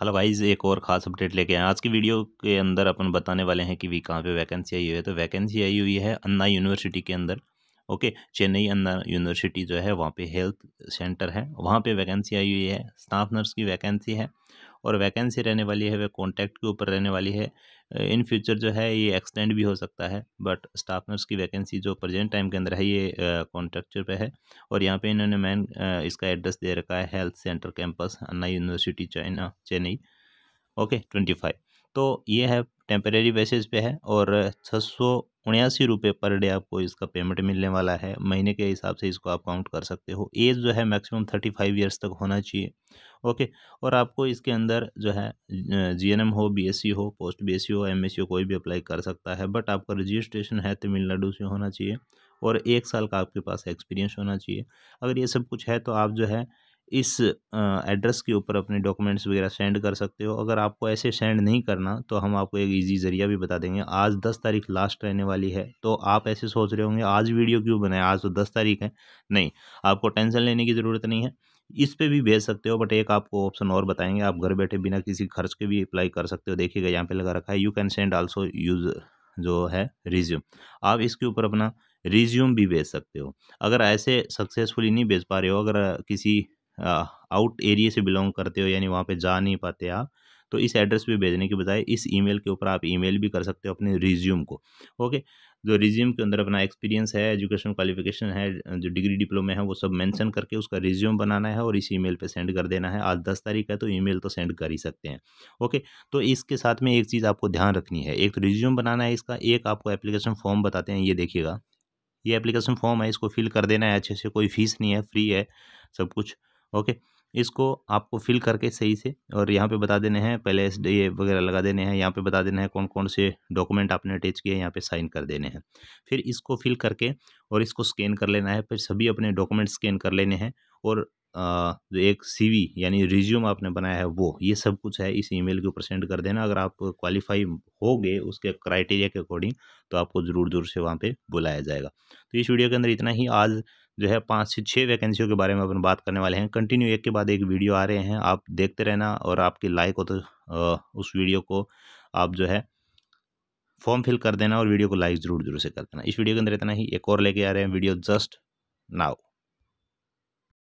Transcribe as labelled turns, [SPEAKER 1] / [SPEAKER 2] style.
[SPEAKER 1] hello wise एक और ख़ास अपडेट लेके आए आज की वीडियो के अंदर अपन बताने वाले हैं कि भी कहाँ पे वैकेंसी आई हुई है तो वैकेंसी आई हुई है अन्ना यूनिवर्सिटी के अंदर ओके चेन्नई अन्ना यूनिवर्सिटी जो है वहाँ पे हेल्थ सेंटर है वहाँ पे वैकेंसी आई हुई है स्टाफ नर्स की वैकेंसी है और वैकेंसी रहने वाली है वह कॉन्टैक्ट के ऊपर रहने वाली है इन फ्यूचर जो है ये एक्सटेंड भी हो सकता है बट स्टाफ नर्स की वैकेंसी जो प्रेजेंट टाइम के अंदर है ये कॉन्ट्रेक्चर पे है और यहाँ पे इन्होंने मैन इसका एड्रेस दे रखा है health centre campus Anna university China Chennai okay twenty five तो ये है टेम्परेरी बेसिस पे है और छः सौ रुपये पर डे आपको इसका पेमेंट मिलने वाला है महीने के हिसाब से इसको आप काउंट कर सकते हो एज जो है मैक्सिमम थर्टी फाइव ईयर्स तक होना चाहिए ओके और आपको इसके अंदर जो है जीएनएम हो बीएससी हो पोस्ट बीएससी हो एमएससी हो कोई भी अप्लाई कर सकता है बट आपका रजिस्ट्रेशन है तमिलनाडु से होना चाहिए और एक साल का आपके पास एक्सपीरियंस होना चाहिए अगर ये सब कुछ है तो आप जो है इस एड्रेस के ऊपर अपने डॉक्यूमेंट्स वगैरह सेंड कर सकते हो अगर आपको ऐसे सेंड नहीं करना तो हम आपको एक इजी ज़रिया भी बता देंगे आज दस तारीख लास्ट रहने वाली है तो आप ऐसे सोच रहे होंगे आज वीडियो क्यों बनाए आज तो दस तारीख है नहीं आपको टेंशन लेने की ज़रूरत नहीं है इस पे भी भेज सकते हो बट एक आपको ऑप्शन और बताएंगे आप घर बैठे बिना किसी खर्च के भी अप्लाई कर सकते हो देखिएगा यहाँ पे लगा रखा है you can send also use जो है रिज्यूम आप इसके ऊपर अपना रिज्यूम भी भेज सकते हो अगर ऐसे सक्सेसफुली नहीं भेज पा रहे हो अगर किसी आउट एरिया से बिलोंग करते हो यानी वहाँ पे जा नहीं पाते आप तो इस एड्रेस पे भेजने के बजाय इस ईमेल के ऊपर आप ईमेल भी कर सकते हो अपने रिज्यूम को ओके जो रिज्यूम के अंदर अपना एक्सपीरियंस है एजुकेशन क्वालिफिकेशन है जो डिग्री डिप्लोमा है वो सब मेंशन करके उसका रिज्यूम बनाना है और इस ईमेल पे सेंड कर देना है आज दस तारीख है तो ईमेल तो सेंड कर ही सकते हैं ओके तो इसके साथ में एक चीज़ आपको ध्यान रखनी है एक तो रिज्यूम बनाना है इसका एक आपको एप्लीकेशन फॉर्म बताते हैं ये देखिएगा ये एप्लीकेशन फॉर्म है इसको फिल कर देना है अच्छे से कोई फीस नहीं है फ्री है सब कुछ ओके इसको आपको फिल करके सही से और यहाँ पे बता देने हैं पहले एस डी वगैरह लगा देने हैं यहाँ पे बता देने हैं कौन कौन से डॉक्यूमेंट आपने अटैच किए हैं यहाँ पे साइन कर देने हैं फिर इसको फिल करके और इसको स्कैन कर लेना है फिर सभी अपने डॉक्यूमेंट स्कैन कर लेने हैं और जो एक सी यानी रिज्यूम आपने बनाया है वो ये सब कुछ है इस ईमेल के ऊपर सेंड कर देना अगर आप क्वालिफाई हो गए उसके क्राइटेरिया के अकॉर्डिंग तो आपको ज़रूर ज़रूर से वहाँ पे बुलाया जाएगा तो इस वीडियो के अंदर इतना ही आज जो है पाँच से छः वैकेंसियों के बारे में अपन बात करने वाले हैं कंटिन्यू एक के बाद एक वीडियो आ रहे हैं आप देखते रहना और आपकी लाइक हो तो उस वीडियो को आप जो है फॉर्म फिल कर देना और वीडियो को लाइक ज़रूर ज़रूर से कर देना इस वीडियो के अंदर इतना ही एक और लेके आ रहे हैं वीडियो जस्ट नाउ